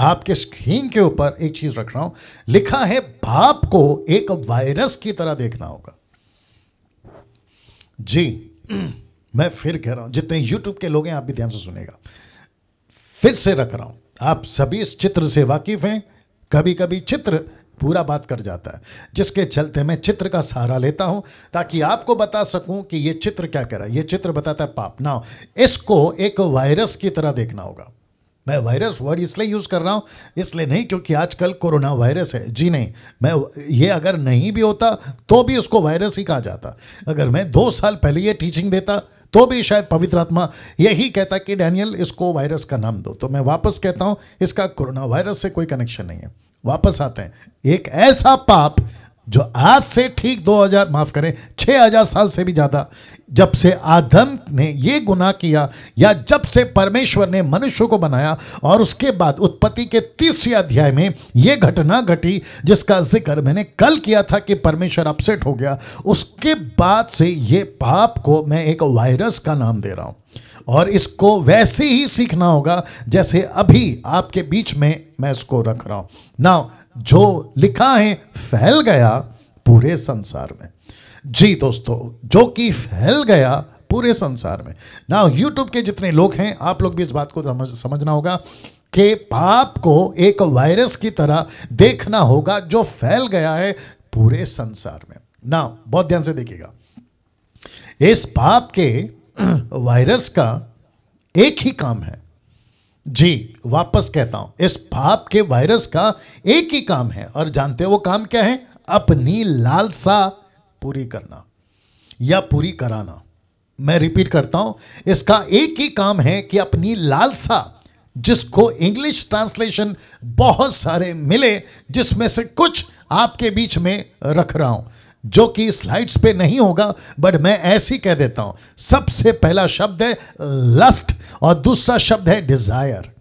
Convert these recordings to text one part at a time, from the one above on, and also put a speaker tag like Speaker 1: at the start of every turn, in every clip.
Speaker 1: आपके स्क्रीन के ऊपर एक चीज रख रहा हूं लिखा है बाप को एक वायरस की तरह देखना होगा जी मैं फिर कह रहा हूं जितने यूट्यूब के लोग हैं आप भी ध्यान से सुनेगा फिर से रख रहा हूं आप सभी इस चित्र से वाकिफ हैं कभी कभी चित्र पूरा बात कर जाता है जिसके चलते मैं चित्र का सहारा लेता हूं ताकि आपको बता सकूं कि यह चित्र क्या कह रहा है यह चित्र बताता है पाप ना इसको एक वायरस की तरह देखना होगा मैं वायरस वर्ड इसलिए यूज़ कर रहा हूँ इसलिए नहीं क्योंकि आजकल कोरोना वायरस है जी नहीं मैं ये अगर नहीं भी होता तो भी उसको वायरस ही कहा जाता अगर मैं दो साल पहले ये टीचिंग देता तो भी शायद पवित्र आत्मा यही कहता कि डैनियल इसको वायरस का नाम दो तो मैं वापस कहता हूँ इसका कोरोना वायरस से कोई कनेक्शन नहीं है वापस आते हैं एक ऐसा पाप जो आज से ठीक 2000 माफ करें 6000 साल से भी ज्यादा जब से आदम ने ये गुनाह किया या जब से परमेश्वर ने मनुष्य को बनाया और उसके बाद उत्पत्ति के तीसरे अध्याय में यह घटना घटी जिसका जिक्र मैंने कल किया था कि परमेश्वर अपसेट हो गया उसके बाद से ये पाप को मैं एक वायरस का नाम दे रहा हूँ और इसको वैसे ही सीखना होगा जैसे अभी आपके बीच में मैं इसको रख रहा हूँ ना जो लिखा है फैल गया पूरे संसार में जी दोस्तों जो कि फैल गया पूरे संसार में ना यूट्यूब के जितने लोग हैं आप लोग भी इस बात को समझ समझना होगा कि पाप को एक वायरस की तरह देखना होगा जो फैल गया है पूरे संसार में ना बहुत ध्यान से देखिएगा इस पाप के वायरस का एक ही काम है जी वापस कहता हूं इस पाप के वायरस का एक ही काम है और जानते हो वो काम क्या है अपनी लालसा पूरी करना या पूरी कराना मैं रिपीट करता हूं इसका एक ही काम है कि अपनी लालसा जिसको इंग्लिश ट्रांसलेशन बहुत सारे मिले जिसमें से कुछ आपके बीच में रख रहा हूं जो कि स्लाइड्स पे नहीं होगा बट मैं ऐसी कह देता हूं सबसे पहला शब्द है लस्ट और दूसरा शब्द है डिजायर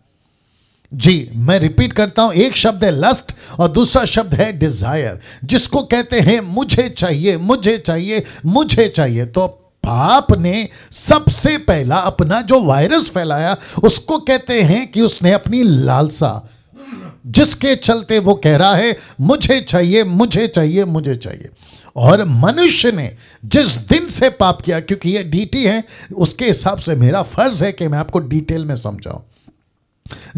Speaker 1: जी मैं रिपीट करता हूं एक शब्द है लस्ट और दूसरा शब्द है डिजायर जिसको कहते हैं मुझे चाहिए मुझे चाहिए मुझे चाहिए तो पाप ने सबसे पहला अपना जो वायरस फैलाया उसको कहते हैं कि उसने अपनी लालसा जिसके चलते वो कह रहा है मुझे चाहिए मुझे चाहिए मुझे चाहिए और मनुष्य ने जिस दिन से पाप किया क्योंकि ये डीटी है उसके हिसाब से मेरा फर्ज है कि मैं आपको डिटेल में समझाऊं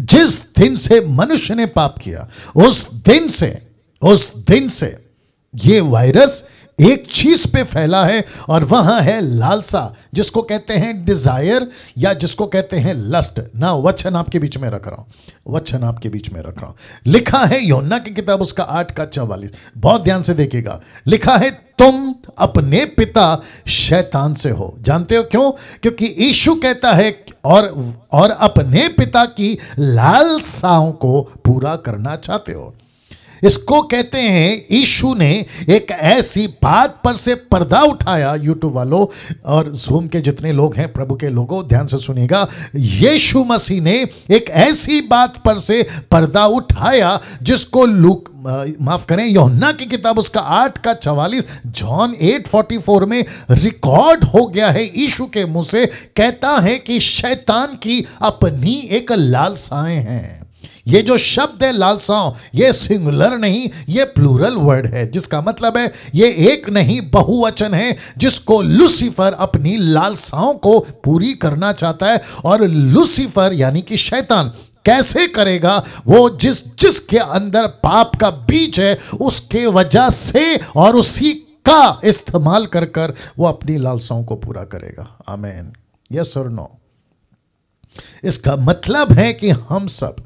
Speaker 1: जिस दिन से मनुष्य ने पाप किया उस दिन से उस दिन से ये वायरस एक चीज पे फैला है और वह है लालसा जिसको कहते हैं डिजायर या जिसको कहते हैं लस्ट ना वचन आपके बीच में रख रहा हूं वचन आपके बीच में रख रहा हूं लिखा है योना की किताब उसका आठ का चौवालीस बहुत ध्यान से देखिएगा लिखा है तुम अपने पिता शैतान से हो जानते हो क्यों क्योंकि यीशु कहता है और और अपने पिता की लालसाओं को पूरा करना चाहते हो इसको कहते हैं ईशु ने एक ऐसी बात पर से पर्दा उठाया यूट्यूब वालों और जूम के जितने लोग हैं प्रभु के लोगों ध्यान से सुनेगा यीशु मसीह ने एक ऐसी बात पर से पर्दा उठाया जिसको लूक माफ करें योना की किताब उसका आठ का चवालीस जॉन एट फोर्टी फोर में रिकॉर्ड हो गया है ईशु के मुंह से कहता है कि शैतान की अपनी एक लालसाएं हैं ये जो शब्द है लालसाओं ये सिंगुलर नहीं ये प्लूरल वर्ड है जिसका मतलब है ये एक नहीं बहुवचन है जिसको लूसीफर अपनी लालसाओं को पूरी करना चाहता है और लूसीफर यानी कि शैतान कैसे करेगा वो जिस जिसके अंदर पाप का बीज है उसके वजह से और उसी का इस्तेमाल कर कर वो अपनी लालसाओं को पूरा करेगा आमेन यस और नो इसका मतलब है कि हम सब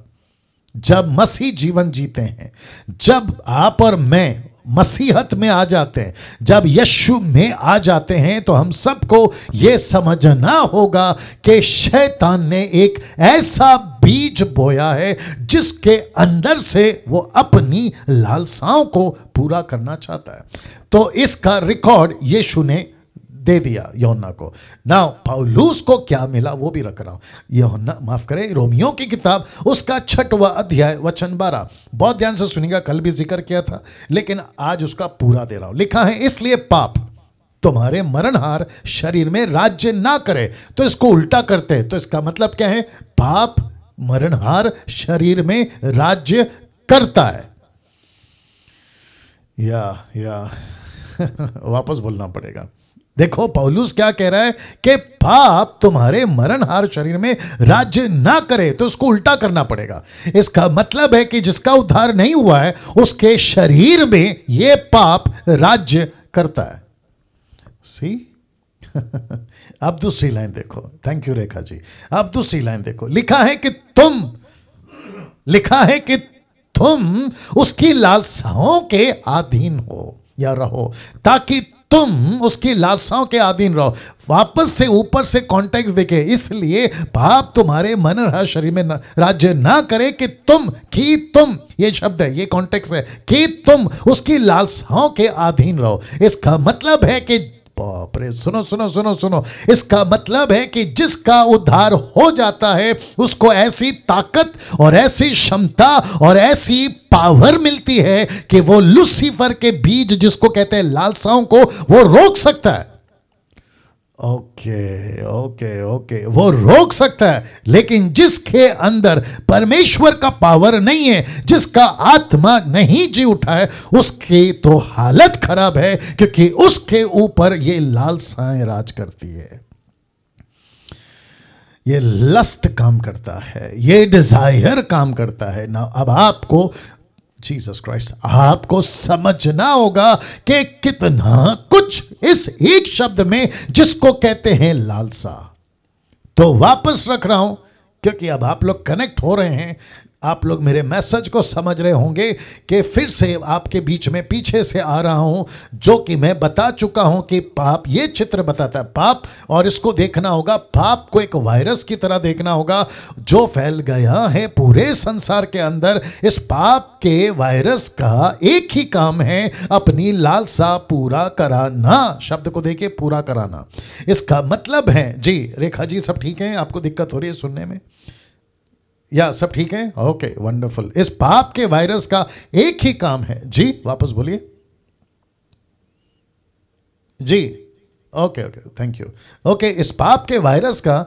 Speaker 1: जब मसीह जीवन जीते हैं जब आप और मैं मसीहत में आ जाते हैं जब यशु में आ जाते हैं तो हम सबको यह समझना होगा कि शैतान ने एक ऐसा बीज बोया है जिसके अंदर से वो अपनी लालसाओं को पूरा करना चाहता है तो इसका रिकॉर्ड यीशु ने दे दिया योना को ना पाउलूस को क्या मिला वो भी रख रहा हूं योना माफ करें रोमियो की किताब उसका छठवा अध्याय वचन बारह बहुत ध्यान से सुनिएगा कल भी जिक्र किया था लेकिन आज उसका पूरा दे रहा हूं लिखा है इसलिए पाप तुम्हारे मरणहार शरीर में राज्य ना करे तो इसको उल्टा करते हैं तो इसका मतलब क्या है पाप मरणहार शरीर में राज्य करता है या या वापस बोलना पड़ेगा देखो पौलूस क्या कह रहा है कि पाप तुम्हारे मरणहार शरीर में राज्य ना करे तो उसको उल्टा करना पड़ेगा इसका मतलब है कि जिसका उद्धार नहीं हुआ है उसके शरीर में ये पाप राज्य करता है सी अब दूसरी लाइन देखो थैंक यू रेखा जी अब दूसरी लाइन देखो लिखा है कि तुम लिखा है कि तुम उसकी लालसाओं के अधीन हो या रहो ताकि तुम उसकी लालसाओं के अधीन रहो वापस से ऊपर से कॉन्टेक्स्ट देखे इसलिए पाप तुम्हारे मन रहा शरीर में राज्य ना करे कि तुम कि तुम ये शब्द है ये कॉन्टेक्स्ट है कि तुम उसकी लालसाओं के अधीन रहो इसका मतलब है कि बाप रे सुनो सुनो सुनो सुनो इसका मतलब है कि जिसका उद्धार हो जाता है उसको ऐसी ताकत और ऐसी क्षमता और ऐसी पावर मिलती है कि वो लुसीफर के बीज जिसको कहते हैं लालसाओं को वो रोक सकता है ओके ओके ओके वो रोक सकता है लेकिन जिसके अंदर परमेश्वर का पावर नहीं है जिसका आत्मा नहीं जी उठा है उसकी तो हालत खराब है क्योंकि उसके ऊपर ये लालसाएं राज करती है ये लस्ट काम करता है ये डिजायर काम करता है ना अब आपको जीसस क्राइस्ट आपको समझना होगा कि कितना कुछ इस एक शब्द में जिसको कहते हैं लालसा तो वापस रख रहा हूं क्योंकि अब आप लोग कनेक्ट हो रहे हैं आप लोग मेरे मैसेज को समझ रहे होंगे कि फिर से आपके बीच में पीछे से आ रहा हूं जो कि मैं बता चुका हूं कि पाप ये चित्र बताता है पाप और इसको देखना होगा पाप को एक वायरस की तरह देखना होगा जो फैल गया है पूरे संसार के अंदर इस पाप के वायरस का एक ही काम है अपनी लालसा पूरा कराना शब्द को देखिए पूरा कराना इसका मतलब है जी रेखा जी सब ठीक है आपको दिक्कत हो रही है सुनने में या सब ठीक है ओके वंडरफुल इस पाप के वायरस का एक ही काम है जी वापस बोलिए जी okay okay thank you okay इस पाप के वायरस का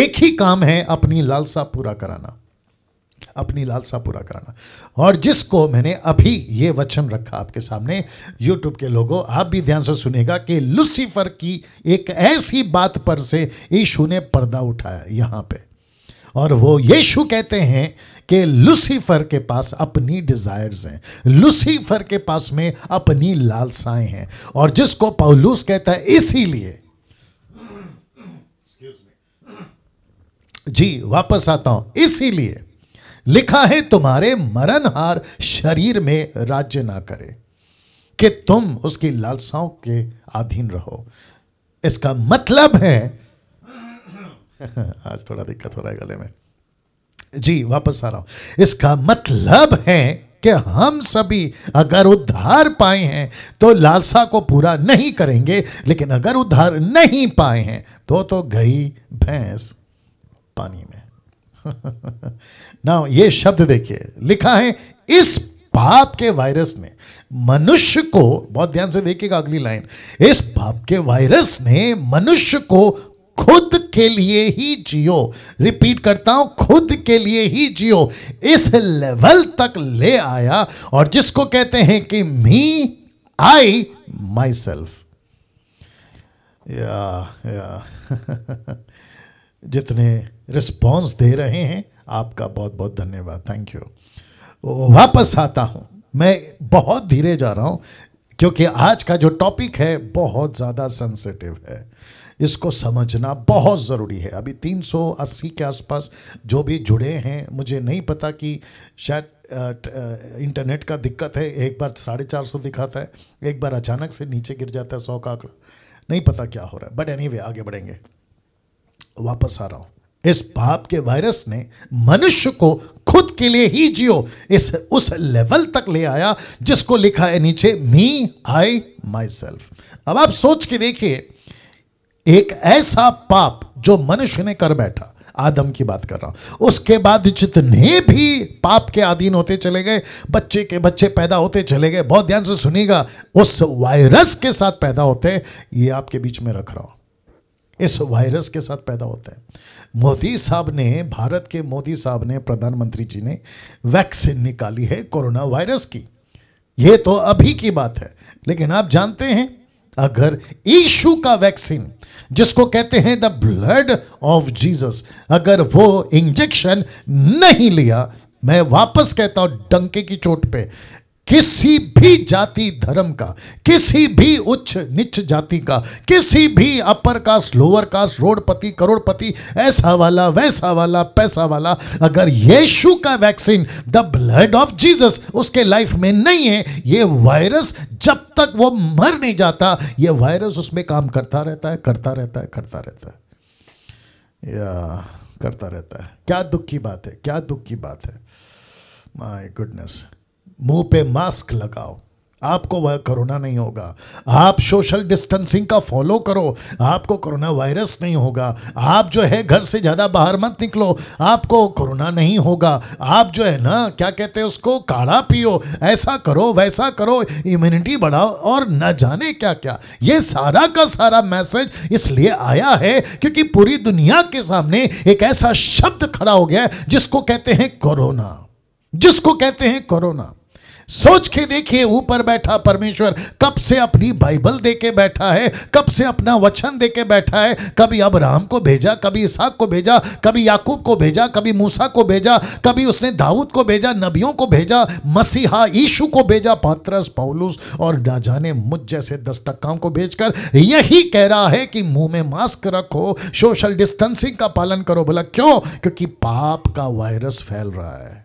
Speaker 1: एक ही काम है अपनी लालसा पूरा कराना अपनी लालसा पूरा कराना और जिसको मैंने अभी ये वचन रखा आपके सामने यूट्यूब के लोगों आप भी ध्यान से सुनेगा कि लुसीफर की एक ऐसी बात पर से ईशु ने पर्दा उठाया यहां पे और वो यीशु कहते हैं कि लुसीफर के पास अपनी डिज़ायर्स हैं लुसीफर के पास में अपनी लालसाएं हैं और जिसको पौलूस कहता है इसीलिए जी वापस आता हूं इसीलिए लिखा है तुम्हारे मरणहार शरीर में राज्य ना करे कि तुम उसकी लालसाओं के अधीन रहो इसका मतलब है आज थोड़ा दिक्कत हो रहा है गले में जी वापस आ रहा हूं इसका मतलब है कि हम सभी अगर उद्धार पाए हैं तो लालसा को पूरा नहीं करेंगे लेकिन अगर उद्धार नहीं पाए हैं तो तो गई भैंस पानी में ना ये शब्द देखिए लिखा है इस पाप के वायरस ने मनुष्य को बहुत ध्यान से देखिएगा अगली लाइन इस पाप के वायरस ने मनुष्य को खुद के लिए ही जियो रिपीट करता हूं खुद के लिए ही जियो इस लेवल तक ले आया और जिसको कहते हैं कि मी आई माई सेल्फ या या जितने रिस्पॉन्स दे रहे हैं आपका बहुत बहुत धन्यवाद थैंक यू वापस आता हूं मैं बहुत धीरे जा रहा हूं क्योंकि आज का जो टॉपिक है बहुत ज़्यादा सेंसिटिव है इसको समझना बहुत ज़रूरी है अभी 380 के आसपास जो भी जुड़े हैं मुझे नहीं पता कि शायद इंटरनेट का दिक्कत है एक बार साढ़े चार सौ दिखाता है एक बार अचानक से नीचे गिर जाता है सौ का आंकड़ा नहीं पता क्या हो रहा है बट एनी anyway, आगे बढ़ेंगे वापस आ रहा हूँ इस पाप के वायरस ने मनुष्य को खुद के लिए ही जियो इस उस लेवल तक ले आया जिसको लिखा है नीचे मी आई माई सेल्फ अब आप सोच के देखिए एक ऐसा पाप जो मनुष्य ने कर बैठा आदम की बात कर रहा हूं उसके बाद जितने भी पाप के अधीन होते चले गए बच्चे के बच्चे पैदा होते चले गए बहुत ध्यान से सुनिएगा उस वायरस के साथ पैदा होते हैं ये आपके बीच में रख रहा हूं इस वायरस के साथ पैदा होते हैं मोदी साहब ने भारत के मोदी साहब ने प्रधानमंत्री जी ने वैक्सीन निकाली है कोरोना वायरस की यह तो अभी की बात है लेकिन आप जानते हैं अगर ईशु का वैक्सीन जिसको कहते हैं द ब्लड ऑफ जीसस अगर वो इंजेक्शन नहीं लिया मैं वापस कहता हूं डंके की चोट पे किसी भी जाति धर्म का किसी भी उच्च निच जाति का किसी भी अपर कास्ट लोअर कास्ट रोडपति करोड़पति ऐसा वाला वैसा वाला पैसा वाला अगर यीशु का vaccine the blood of Jesus उसके लाइफ में नहीं है ये वायरस जब तक वो मर नहीं जाता ये वायरस उसमें काम करता रहता है करता रहता है करता रहता है या करता रहता है क्या दुख की बात है क्या दुख की बात है माय गुडनेस मुंह पे मास्क लगाओ आपको वह कोरोना नहीं होगा आप सोशल डिस्टेंसिंग का फॉलो करो आपको कोरोना वायरस नहीं होगा आप जो है घर से ज़्यादा बाहर मत निकलो आपको कोरोना नहीं होगा आप जो है ना क्या कहते हैं उसको काढ़ा पियो ऐसा करो वैसा करो इम्यूनिटी बढ़ाओ और न जाने क्या क्या ये सारा का सारा मैसेज इसलिए आया है क्योंकि पूरी दुनिया के सामने एक ऐसा शब्द खड़ा हो गया जिसको कहते हैं कोरोना जिसको कहते हैं कोरोना सोच के देखिए ऊपर बैठा परमेश्वर कब से अपनी बाइबल दे के बैठा है कब से अपना वचन दे के बैठा है कभी अब्राहम को भेजा कभी इसाक को भेजा कभी याकूब को भेजा कभी मूसा को भेजा कभी उसने दाऊद को भेजा नबियों को भेजा मसीहा ईशु को भेजा पात्रस पौलुस और ना जाने मुझ जैसे दस टक्काओं को भेजकर यही कह रहा है कि मुंह में मास्क रखो सोशल डिस्टेंसिंग का पालन करो बोला क्यों क्योंकि पाप का वायरस फैल रहा है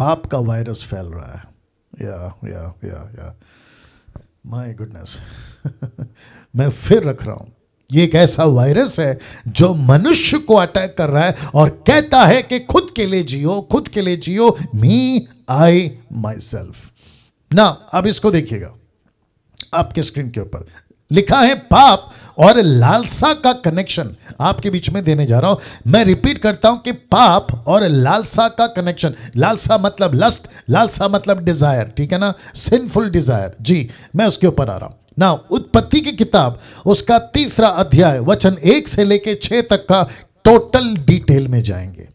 Speaker 1: पाप का वायरस फैल रहा है या या या या माय गुडनेस मैं फिर रख रहा हूं ये एक ऐसा वायरस है जो मनुष्य को अटैक कर रहा है और कहता है कि खुद के लिए जियो खुद के लिए जियो मी आई माई सेल्फ ना अब इसको देखिएगा आपके स्क्रीन के ऊपर लिखा है पाप और लालसा का कनेक्शन आपके बीच में देने जा रहा हूं मैं रिपीट करता हूं कि पाप और लालसा का कनेक्शन लालसा मतलब लस्ट लालसा मतलब डिजायर ठीक है ना सिंफुल डिजायर जी मैं उसके ऊपर आ रहा हूं ना उत्पत्ति की किताब उसका तीसरा अध्याय वचन एक से लेकर छह तक का टोटल डिटेल में जाएंगे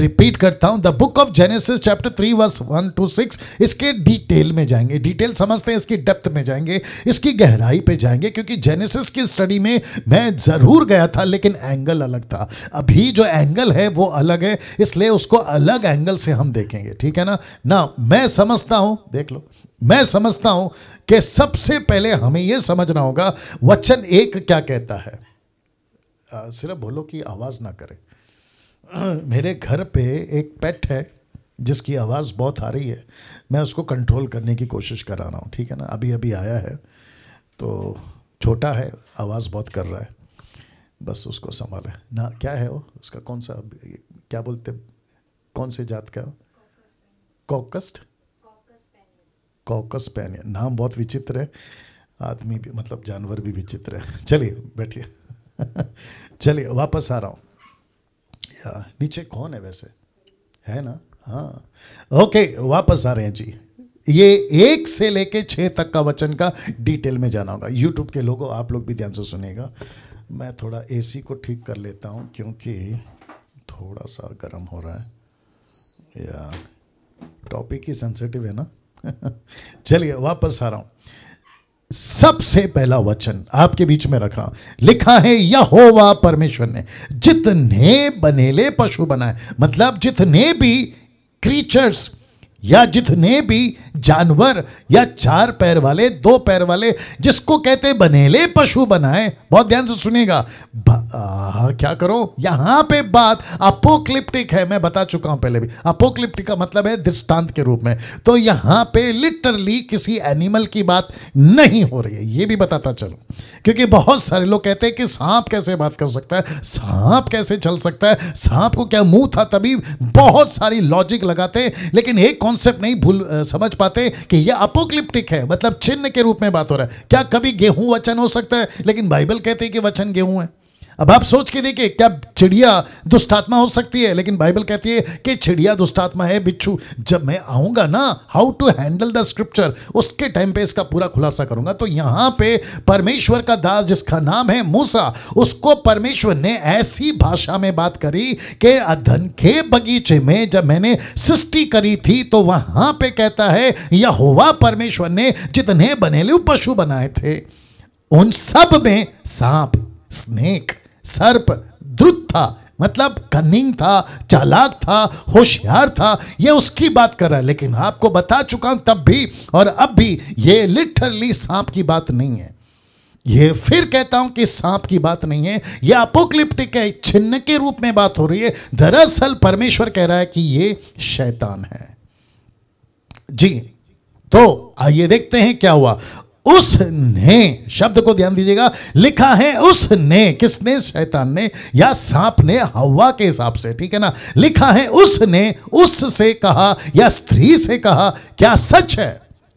Speaker 1: रिपीट करता हूं the book of Genesis chapter three verse one two six इसके डिटेल में जाएंगे डिटेल समझते हैं इसकी डेप्थ में जाएंगे इसकी गहराई पे जाएंगे क्योंकि जेनेसिस की स्टडी में मैं ज़रूर गया था लेकिन एंगल अलग था अभी जो एंगल है वो अलग है इसलिए उसको अलग एंगल से हम देखेंगे ठीक है ना ना मैं समझता हूँ देख लो मैं समझता हूँ कि सबसे पहले हमें यह समझना होगा वचन एक क्या कहता है सिर्फ बोलो कि आवाज़ ना करें मेरे घर पे एक पेट है जिसकी आवाज़ बहुत आ रही है मैं उसको कंट्रोल करने की कोशिश करा रहा हूँ ठीक है ना अभी अभी आया है तो छोटा है आवाज़ बहुत कर रहा है बस उसको संभाल है ना क्या है वो उसका कौन सा क्या बोलते कौन से जात का कॉकस्ट कॉकस पैनियन नाम बहुत विचित्र है आदमी भी मतलब जानवर भी विचित्र है चलिए बैठिए चलिए वापस आ रहा हूँ या नीचे कौन है वैसे है ना हाँ ओके वापस आ रहे हैं जी ये एक से लेके छः तक का वचन का डिटेल में जाना होगा यूट्यूब के लोगों आप लोग भी ध्यान से सुनेगा मैं थोड़ा एसी को ठीक कर लेता हूँ क्योंकि थोड़ा सा गर्म हो रहा है या टॉपिक ही सेंसिटिव है ना चलिए वापस आ रहा हूँ सबसे पहला वचन आपके बीच में रख रहा हूं लिखा है यहोवा परमेश्वर ने जितने बनेले पशु बनाए मतलब जितने भी क्रीचर्स या जितने भी जानवर या चार पैर वाले दो पैर वाले जिसको कहते बनेले पशु बनाए बहुत ध्यान से सुनेगा क्या करो यहां पे बात अपोक्लिप्टिक है मैं बता चुका हूं पहले भी अपोक्लिप्टिक का मतलब है दृष्टांत के रूप में तो यहां पे लिटरली किसी एनिमल की बात नहीं हो रही है ये भी बताता चलो क्योंकि बहुत सारे लोग कहते हैं कि सांप कैसे बात कर सकता है सांप कैसे चल सकता है सांप को क्या मुंह था तभी बहुत सारी लॉजिक लगाते लेकिन एक कौन कॉन्सेप्ट नहीं भूल समझ पाते कि यह अपोक्लिप्टिक है मतलब चिन्ह के रूप में बात हो रहा है क्या कभी गेहूं वचन हो सकता है लेकिन बाइबल कहते हैं कि वचन गेहूं है अब आप सोच के देखिए क्या चिड़िया दुष्टात्मा हो सकती है लेकिन बाइबल कहती है कि चिड़िया दुष्टात्मा है बिच्छू जब मैं आऊंगा ना how to handle the scripture उसके टाइम पे इसका पूरा खुलासा करूंगा तो यहां पे परमेश्वर का दास जिसका नाम है मूसा उसको परमेश्वर ने ऐसी भाषा में बात करी कि अधन के बगीचे में जब मैंने सृष्टि करी थी तो वहां पर कहता है यह परमेश्वर ने जितने बनेलू पशु बनाए थे उन सब में सांप स्नेक सर्प द्रुत था मतलब कनिंग था चालाक था होशियार था ये उसकी बात कर रहा है लेकिन आपको बता चुका हूं तब भी और अब भी ये लिटरली सांप की बात नहीं है ये फिर कहता हूं कि सांप की बात नहीं है ये अपोक्लिप्टिक है छिन्न के रूप में बात हो रही है दरअसल परमेश्वर कह रहा है कि ये शैतान है जी तो आइए देखते हैं क्या हुआ उसने शब्द को ध्यान दीजिएगा लिखा है उसने किसने शैतान ने या सांप ने हवा के हिसाब से ठीक है ना लिखा है उसने उससे कहा या स्त्री से कहा क्या सच है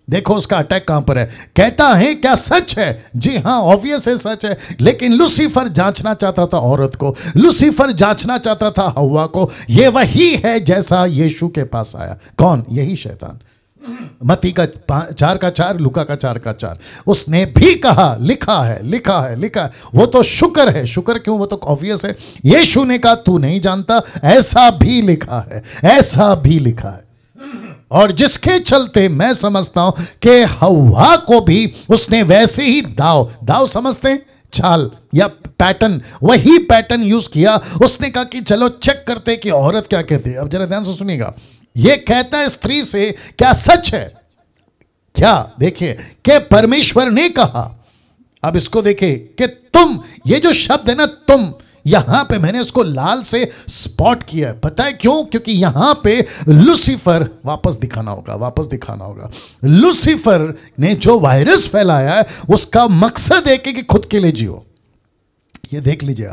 Speaker 1: देखो उसका अटैक कहां पर है कहता है क्या सच है जी हां ऑब्वियस है सच है लेकिन लूसीफर जांचना चाहता था औरत को लूसीफर जांचना चाहता था हवा को ये वही है जैसा यीशु के पास आया कौन यही शैतान मती का चार का चार लुका का चार का चार उसने भी कहा लिखा है लिखा है लिखा है वो तो शुक्र है शुक्र क्यों वो तो ऑब्वियस है यीशु ने कहा तू नहीं जानता ऐसा भी लिखा है ऐसा भी लिखा है और जिसके चलते मैं समझता हूं कि हवा को भी उसने वैसे ही दाव दाव समझते हैं चाल या पैटर्न वही पैटर्न यूज किया उसने कहा कि चलो चेक करते कि औरत क्या कहती है अब जरा ध्यान से सुनिएगा ये कहता है स्त्री से क्या सच है क्या देखिए के परमेश्वर ने कहा अब इसको देखिए कि तुम ये जो शब्द है ना तुम यहां पे मैंने उसको लाल से स्पॉट किया है पता है क्यों क्योंकि यहां पे लुसीफर वापस दिखाना होगा वापस दिखाना होगा लुसीफर ने जो वायरस फैलाया है उसका मकसद है कि, कि खुद के लिए जियो ये देख लीजिए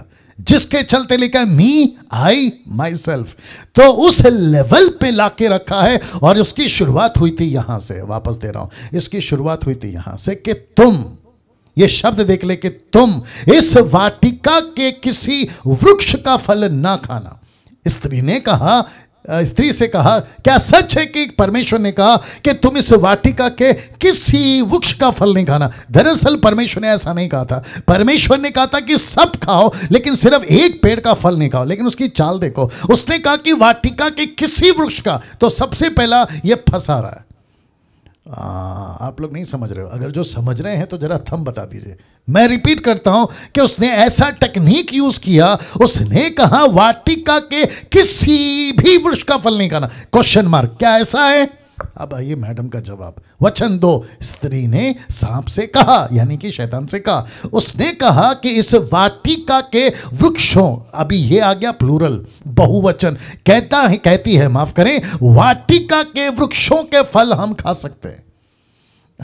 Speaker 1: जिसके चलते लिखा है मी आई माई सेल्फ तो उस लेवल पे लाके रखा है और उसकी शुरुआत हुई थी यहां से वापस दे रहा हूं इसकी शुरुआत हुई थी यहां से कि तुम ये शब्द देख ले कि तुम इस वाटिका के किसी वृक्ष का फल ना खाना स्त्री ने कहा स्त्री से कहा क्या सच है कि परमेश्वर ने कहा कि तुम इस वाटिका के किसी वृक्ष का फल नहीं खाना दरअसल परमेश्वर ने ऐसा नहीं कहा था परमेश्वर ने कहा था कि सब खाओ लेकिन सिर्फ एक पेड़ का फल नहीं खाओ लेकिन उसकी चाल देखो उसने कहा कि वाटिका के किसी वृक्ष का तो सबसे पहला यह फंसा रहा है आ, आप लोग नहीं समझ रहे हो अगर जो समझ रहे हैं तो जरा थम बता दीजिए मैं रिपीट करता हूं कि उसने ऐसा टेक्निक यूज किया उसने कहा वाटिका के किसी भी वृक्ष का फल नहीं खाना क्वेश्चन मार्क क्या ऐसा है अब आइए मैडम का जवाब वचन दो स्त्री ने सांप से कहा यानी कि शैतान से कहा उसने कहा कि इस वाटिका के वृक्षों अभी ये आ गया प्लूरल बहुवचन कहता है कहती है माफ करें वाटिका के वृक्षों के फल हम खा सकते हैं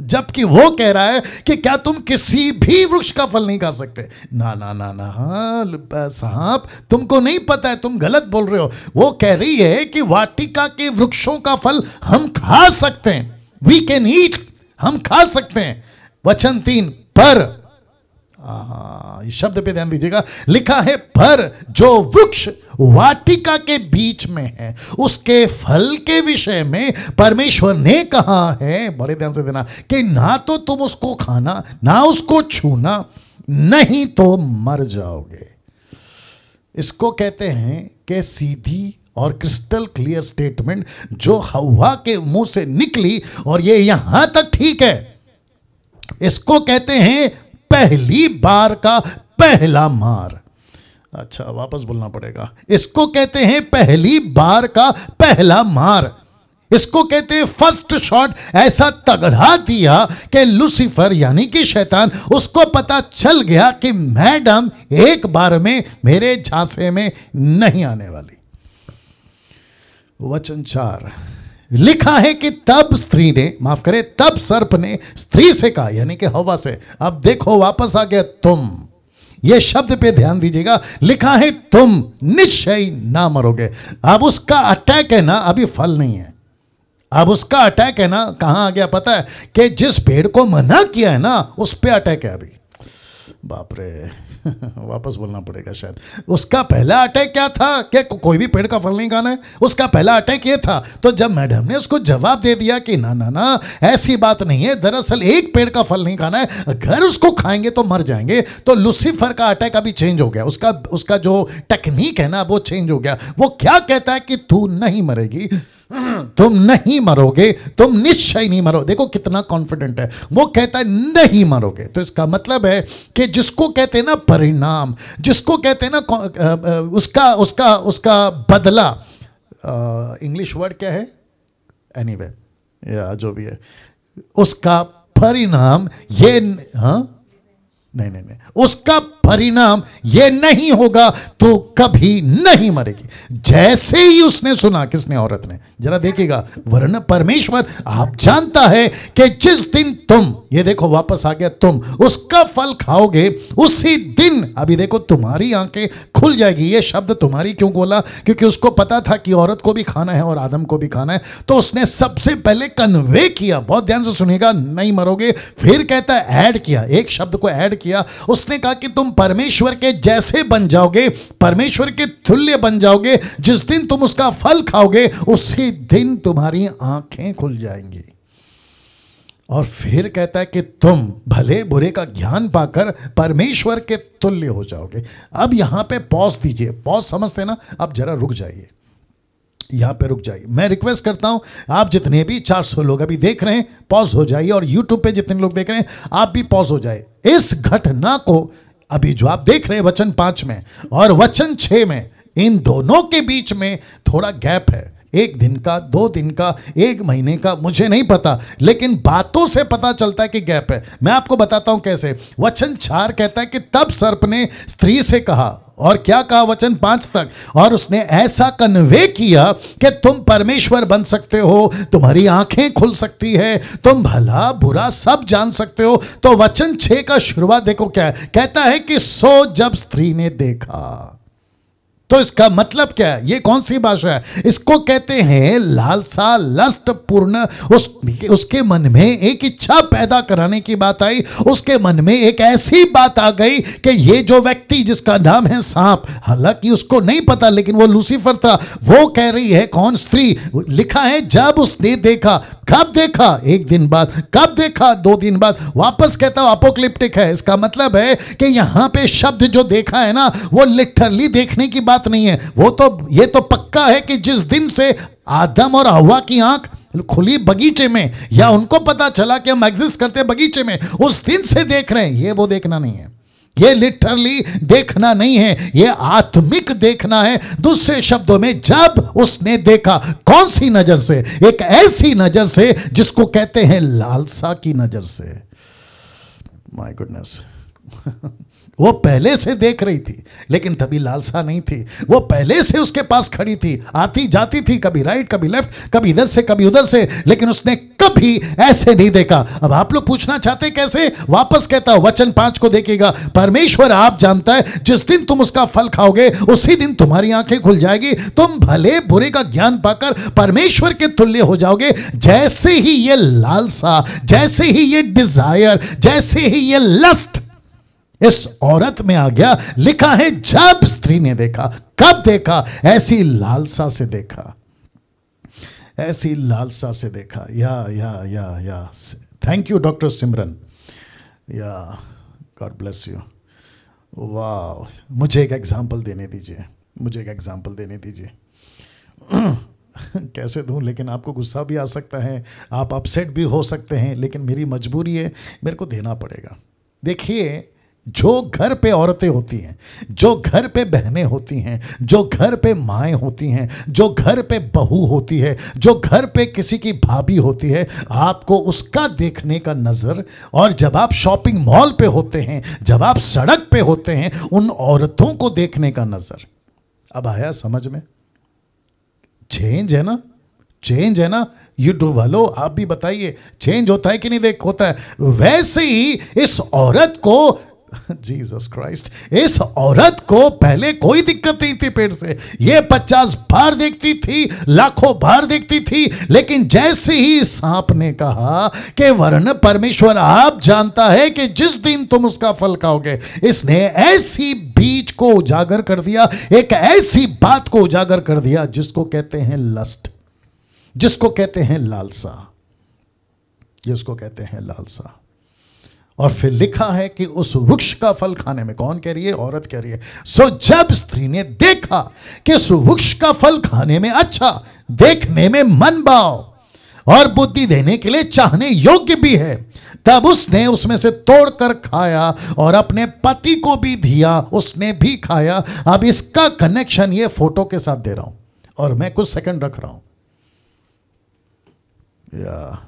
Speaker 1: जबकि वो कह रहा है कि क्या तुम किसी भी वृक्ष का फल नहीं खा सकते ना ना ना ना साहब तुमको नहीं पता है तुम गलत बोल रहे हो वो कह रही है कि वाटिका के वृक्षों का फल हम खा सकते हैं वी कैन ईट हम खा सकते हैं वचन तीन पर आ, शब्द पे ध्यान दीजिएगा लिखा है पर जो वृक्ष वाटिका के बीच में है उसके फल के विषय में परमेश्वर ने कहा है बड़े ध्यान से देना कि ना तो तुम उसको खाना ना उसको छूना नहीं तो मर जाओगे इसको कहते हैं कि सीधी और क्रिस्टल क्लियर स्टेटमेंट जो हवा के मुंह से निकली और ये यहां तक ठीक है इसको कहते हैं पहली बार का पहला मार अच्छा वापस बोलना पड़ेगा इसको कहते हैं पहली बार का पहला मार इसको कहते हैं फर्स्ट शॉट ऐसा तगड़ा दिया कि लुसिफर यानी कि शैतान उसको पता चल गया कि मैडम एक बार में मेरे झांसे में नहीं आने वाली वचन चार लिखा है कि तब स्त्री ने माफ करे तब सर्प ने स्त्री से कहा यानी कि हवा से अब देखो वापस आ गया तुम यह शब्द पे ध्यान दीजिएगा लिखा है तुम निश्चय ना मरोगे अब उसका अटैक है ना अभी फल नहीं है अब उसका अटैक है ना कहां आ गया पता है कि जिस पेड़ को मना किया है ना उस पर अटैक है अभी बाप रे वापस बोलना पड़ेगा शायद उसका पहला अटैक क्या था क्या को, कोई भी पेड़ का फल नहीं खाना है उसका पहला अटैक ये था तो जब मैडम ने उसको जवाब दे दिया कि ना ना ना ऐसी बात नहीं है दरअसल एक पेड़ का फल नहीं खाना है अगर उसको खाएंगे तो मर जाएंगे तो लुसीफर का अटैक अभी चेंज हो गया उसका उसका जो टेक्निक है ना वो चेंज हो गया वो क्या कहता है कि तू नहीं मरेगी तुम नहीं मरोगे तुम निश्चय नहीं मरो देखो कितना कॉन्फिडेंट है वो कहता है नहीं मरोगे तो इसका मतलब है कि जिसको कहते हैं ना परिणाम जिसको कहते हैं ना उसका उसका उसका बदला इंग्लिश वर्ड क्या है एनी anyway, या जो भी है उसका परिणाम ये हाँ नहीं नहीं नहीं उसका परिणाम यह नहीं होगा तो कभी नहीं मरेगी जैसे ही उसने सुना किसने औरत ने जरा देखिएगा वर्ण परमेश्वर आप जानता है कि जिस दिन तुम ये देखो वापस आ गया तुम उसका फल खाओगे उसी दिन अभी देखो तुम्हारी आंखें खुल जाएगी ये शब्द तुम्हारी क्यों बोला क्योंकि उसको पता था कि औरत को भी खाना है और आदम को भी खाना है तो उसने सबसे पहले कन्वे किया बहुत ध्यान से सुनेगा नहीं मरोगे फिर कहता है ऐड किया एक शब्द को ऐड किया उसने कहा कि तुम परमेश्वर के जैसे बन जाओगे परमेश्वर के तुल्य बन जाओगे जिस दिन तुम उसका फल खाओगे उसी दिन तुम्हारी आंखें खुल जाएंगी और फिर कहता है कि तुम भले बुरे का ज्ञान पाकर परमेश्वर के तुल्य हो जाओगे अब यहां पे पॉज दीजिए पॉज समझते ना अब जरा रुक जाइए यहां पे रुक जाइए मैं रिक्वेस्ट करता हूं आप जितने भी 400 लोग अभी देख रहे हैं पॉज हो जाइए और यूट्यूब पे जितने लोग देख रहे हैं आप भी पॉज हो जाए इस घटना को अभी जो आप देख रहे हैं वचन पांच में और वचन छ में इन दोनों के बीच में थोड़ा गैप है एक दिन का दो दिन का एक महीने का मुझे नहीं पता लेकिन बातों से पता चलता है कि गैप है मैं आपको बताता हूं कैसे वचन चार कहता है कि तब सर्प ने स्त्री से कहा और क्या कहा वचन पांच तक और उसने ऐसा कन्वे किया कि तुम परमेश्वर बन सकते हो तुम्हारी आंखें खुल सकती है तुम भला बुरा सब जान सकते हो तो वचन छे का शुरुआत देखो क्या है कहता है कि सो जब स्त्री ने देखा तो इसका मतलब क्या है ये कौन सी भाषा है इसको कहते हैं लालसा लस्ट पूर्ण उस उसके मन में एक इच्छा पैदा कराने की बात आई उसके मन में एक ऐसी बात आ गई कि ये जो व्यक्ति जिसका नाम है सांप हालांकि उसको नहीं पता लेकिन वो लूसीफर था वो कह रही है कौन स्त्री लिखा है जब उसने देखा कब देखा एक दिन बाद कब देखा दो दिन बाद वापस कहता हूं अपोक्लिप्टिक है इसका मतलब है कि यहां पे शब्द जो देखा है ना वो लिटरली देखने की बात बात नहीं है वो तो ये तो पक्का है कि जिस दिन से आदम और हवा की आंख खुली बगीचे में या उनको पता चला कि हम एग्जिस्ट करते बगीचे में उस दिन से देख रहे हैं ये वो देखना नहीं है ये लिटरली देखना नहीं है ये आत्मिक देखना है दूसरे शब्दों में जब उसने देखा कौन सी नजर से एक ऐसी नजर से जिसको कहते हैं लालसा की नजर से माई गुडनेस वो पहले से देख रही थी लेकिन तभी लालसा नहीं थी वो पहले से उसके पास खड़ी थी आती जाती थी कभी राइट कभी लेफ्ट कभी इधर से कभी उधर से लेकिन उसने कभी ऐसे नहीं देखा अब आप लोग पूछना चाहते कैसे वापस कहता हूं वचन पांच को देखेगा परमेश्वर आप जानता है जिस दिन तुम उसका फल खाओगे उसी दिन तुम्हारी आंखें खुल जाएगी तुम भले बुरे का ज्ञान पाकर परमेश्वर के तुल्य हो जाओगे जैसे ही ये लालसा जैसे ही ये डिजायर जैसे ही ये लस्ट इस औरत में आ गया लिखा है जब स्त्री ने देखा कब देखा ऐसी लालसा से देखा ऐसी लालसा से देखा या या या या थैंक यू डॉक्टर सिमरन या गॉड ब्लेस यू वाह मुझे एक एग्जाम्पल देने दीजिए मुझे एक एग्जाम्पल देने दीजिए कैसे दूं लेकिन आपको गुस्सा भी आ सकता है आप अपसेट भी हो सकते हैं लेकिन मेरी मजबूरी है मेरे को देना पड़ेगा देखिए जो घर पे औरतें होती हैं जो घर पे बहनें होती हैं जो घर पे माएँ होती हैं जो घर पे बहू होती है जो घर पे किसी की भाभी होती है आपको उसका देखने का नज़र और जब आप शॉपिंग मॉल पे होते हैं जब आप सड़क पे होते हैं उन औरतों को देखने का नज़र अब आया समझ में चेंज है ना चेंज है ना यू डू वालो आप भी बताइए चेंज होता है कि नहीं देख होता है वैसे ही इस औरत को जीसस क्राइस्ट इस औरत को पहले कोई दिक्कत नहीं थी पेट से ये पचास बार देखती थी लाखों बार देखती थी लेकिन जैसे ही सांप ने कहा कि वर्ण परमेश्वर आप जानता है कि जिस दिन तुम उसका फल खाओगे इसने ऐसी बीज को उजागर कर दिया एक ऐसी बात को उजागर कर दिया जिसको कहते हैं लस्ट जिसको कहते हैं लालसा जिसको कहते हैं लालसा और फिर लिखा है कि उस वृक्ष का फल खाने में कौन कह रही है औरत कह रही है सो जब स्त्री ने देखा कि उस वृक्ष का फल खाने में अच्छा देखने में मन भाव और बुद्धि देने के लिए चाहने योग्य भी है तब उसने उसमें से तोड़कर खाया और अपने पति को भी दिया उसने भी खाया अब इसका कनेक्शन ये फोटो के साथ दे रहा हूं और मैं कुछ सेकंड रख रहा हूं या yeah.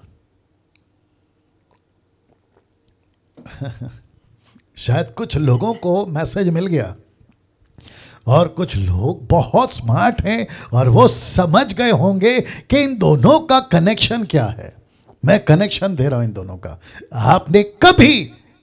Speaker 1: शायद कुछ लोगों को मैसेज मिल गया और कुछ लोग बहुत स्मार्ट हैं और वो समझ गए होंगे कि इन दोनों का कनेक्शन क्या है मैं कनेक्शन दे रहा हूं इन दोनों का आपने कभी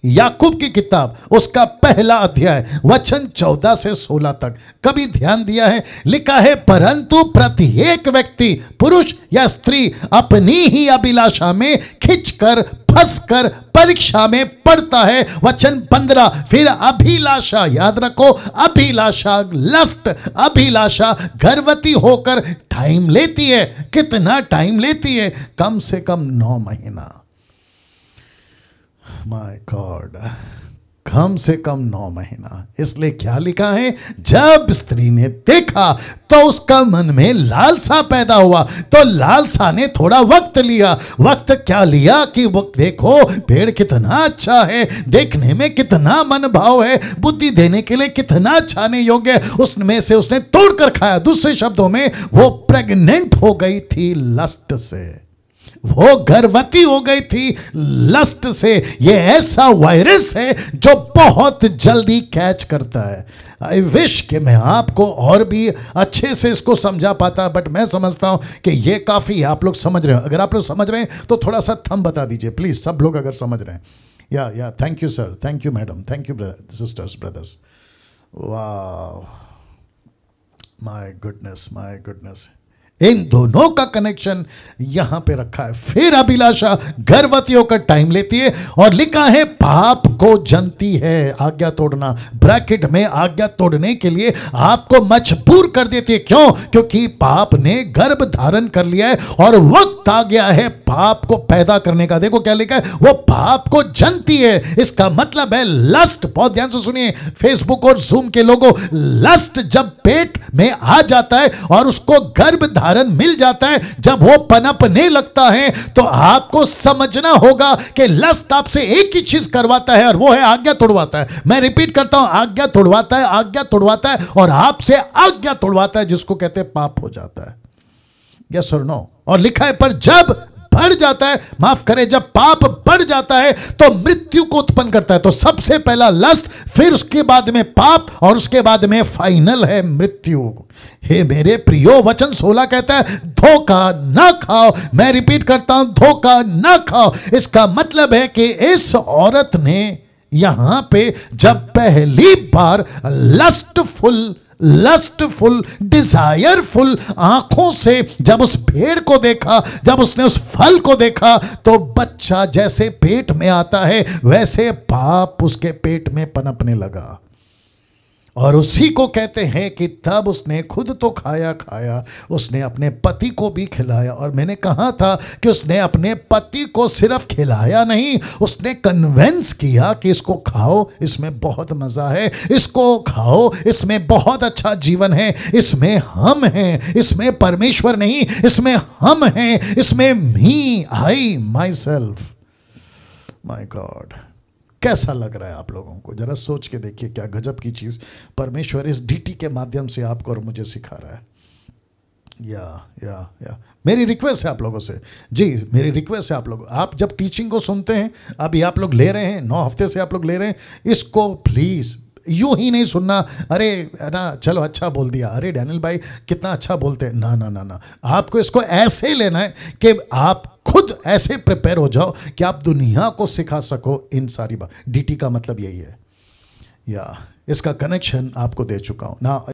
Speaker 1: याकूब की किताब उसका पहला अध्याय वचन चौदह से सोलह तक कभी ध्यान दिया है लिखा है परंतु प्रत्येक व्यक्ति पुरुष या स्त्री अपनी ही अभिलाषा में खिंचकर फंसकर परीक्षा में पड़ता है वचन पंद्रह फिर अभिलाषा याद रखो अभिलाषा लस्ट अभिलाषा गर्भवती होकर टाइम लेती है कितना टाइम लेती है कम से कम नौ महीना माय गॉड कम से कम नौ महीना इसलिए क्या लिखा है जब स्त्री ने देखा तो उसका मन में लालसा पैदा हुआ तो लालसा ने थोड़ा वक्त लिया वक्त क्या लिया कि वो देखो पेड़ कितना अच्छा है देखने में कितना मन भाव है बुद्धि देने के लिए कितना छाने योग्य उसमें से उसने तोड़कर खाया दूसरे शब्दों में वो प्रेग्नेंट हो गई थी लस्ट से वो गर्भवती हो गई थी लस्ट से ये ऐसा वायरस है जो बहुत जल्दी कैच करता है आई विश कि मैं आपको और भी अच्छे से इसको समझा पाता बट मैं समझता हूँ कि ये काफ़ी आप लोग समझ रहे हो अगर आप लोग समझ रहे हैं तो थोड़ा सा थम बता दीजिए प्लीज़ सब लोग अगर समझ रहे हैं या या thank you sir thank you madam thank you sisters brothers वाह my goodness my goodness in दोनों का कनेक्शन यहां पे रखा है फिर अभिलाषा गर्भवतियों का टाइम लेती है और लिखा है पाप को जनती है आज्ञा तोड़ना ब्रैकेट में आज्ञा तोड़ने के लिए आपको मजबूर कर देती है क्यों क्योंकि पाप ने गर्भ धारण कर लिया है और वक्त आ गया है पाप को पैदा करने का देखो क्या लिखा है वो पाप को जनती है इसका मतलब है लस्ट बहुत ध्यान से सुनिए फेसबुक और जूम के लोगों लस्ट जब पेट में आ जाता है और उसको गर्भ उदाहरण मिल जाता है जब वो पनपने लगता है तो आपको समझना होगा कि लस्ट आपसे एक ही चीज करवाता है और वो है आज्ञा तोड़वाता है मैं रिपीट करता हूं आज्ञा तोड़वाता है आज्ञा तोड़वाता है और आपसे आज्ञा तोड़वाता है जिसको कहते हैं पाप हो जाता है यस और नो और लिखा है पर जब बढ़ जाता है माफ करें जब पाप बढ़ जाता है तो मृत्यु को उत्पन्न करता है तो सबसे पहला लस्ट फिर उसके बाद में पाप और उसके बाद में फाइनल है मृत्यु हे मेरे प्रियो वचन सोलह कहता है धोखा ना खाओ मैं रिपीट करता हूं धोखा ना खाओ इसका मतलब है कि इस औरत ने यहां पे जब पहली बार लस्टफुल लस्टफुल डिजायरफुल आंखों से जब उस भेड़ को देखा जब उसने उस फल को देखा तो बच्चा जैसे पेट में आता है वैसे पाप उसके पेट में पनपने लगा और उसी को कहते हैं कि तब उसने खुद तो खाया खाया उसने अपने पति को भी खिलाया और मैंने कहा था कि उसने अपने पति को सिर्फ खिलाया नहीं उसने कन्वेंस किया कि इसको खाओ इसमें बहुत मज़ा है इसको खाओ इसमें बहुत अच्छा जीवन है इसमें हम हैं इसमें परमेश्वर नहीं इसमें हम हैं इसमें मी आई माई सेल्फ माई गॉड कैसा लग रहा है आप लोगों को जरा सोच के देखिए क्या गजब की चीज़ परमेश्वर इस डीटी के माध्यम से आपको और मुझे सिखा रहा है या या या मेरी रिक्वेस्ट है आप लोगों से जी मेरी रिक्वेस्ट है आप लोग आप जब टीचिंग को सुनते हैं अभी आप लोग ले रहे हैं नौ हफ्ते से आप लोग ले रहे हैं इसको प्लीज़ यूं ही नहीं सुनना अरे ना चलो अच्छा बोल दिया अरे डैनियल भाई कितना अच्छा बोलते हैं ना ना ना ना आपको इसको ऐसे लेना है कि आप खुद ऐसे प्रिपेयर हो जाओ कि आप दुनिया को सिखा सको इन सारी बात डीटी का मतलब यही है या इसका कनेक्शन आपको दे चुका हूं ना